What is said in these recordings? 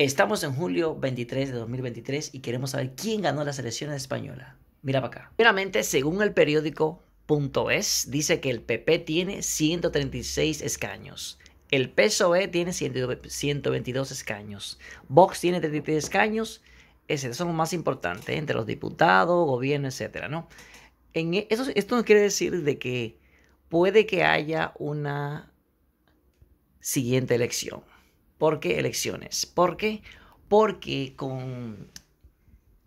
Estamos en julio 23 de 2023 y queremos saber quién ganó las elecciones españolas. Mira para acá. Primeramente, según el periódico Punto es, dice que el PP tiene 136 escaños. El PSOE tiene 122 escaños. Vox tiene 33 escaños. Esos son los más importantes, entre los diputados, gobierno, etc. ¿no? E, esto nos quiere decir de que puede que haya una siguiente elección. ¿Por qué elecciones? ¿Por qué? Porque con,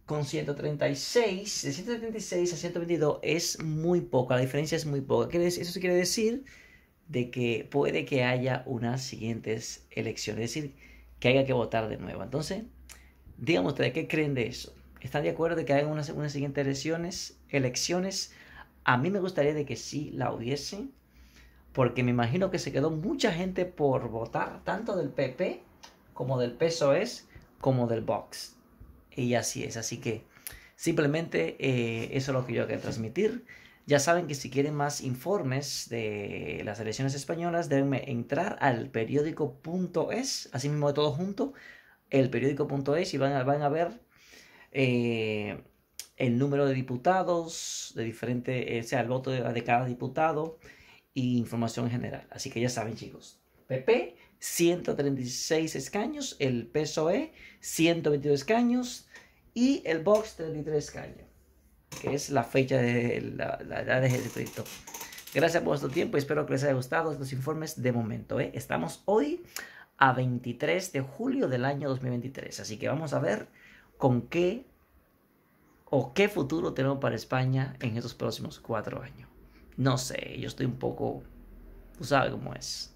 con 136, de 136 a 122 es muy poco, la diferencia es muy poca. Eso quiere decir de que puede que haya unas siguientes elecciones, es decir, que haya que votar de nuevo. Entonces, digamos, ustedes, ¿qué creen de eso? ¿Están de acuerdo de que haya unas, unas siguientes elecciones? elecciones? A mí me gustaría de que sí la hubiese porque me imagino que se quedó mucha gente por votar, tanto del PP como del PSOE, como del Vox. Y así es, así que simplemente eh, eso es lo que yo quería transmitir. Ya saben que si quieren más informes de las elecciones españolas, deben entrar al periódico.es, así mismo de todo junto, el periódico.es y van a, van a ver eh, el número de diputados, de diferente, eh, o sea, el voto de cada diputado, y información en general. Así que ya saben, chicos. PP, 136 escaños, el PSOE, 122 escaños y el Vox, 33 escaños, que es la fecha de la, edad de Jesucristo. Este Gracias por vuestro tiempo y espero que les haya gustado estos informes de momento. ¿eh? Estamos hoy a 23 de julio del año 2023, así que vamos a ver con qué o qué futuro tenemos para España en estos próximos cuatro años. No sé, yo estoy un poco. Tú sabes cómo es.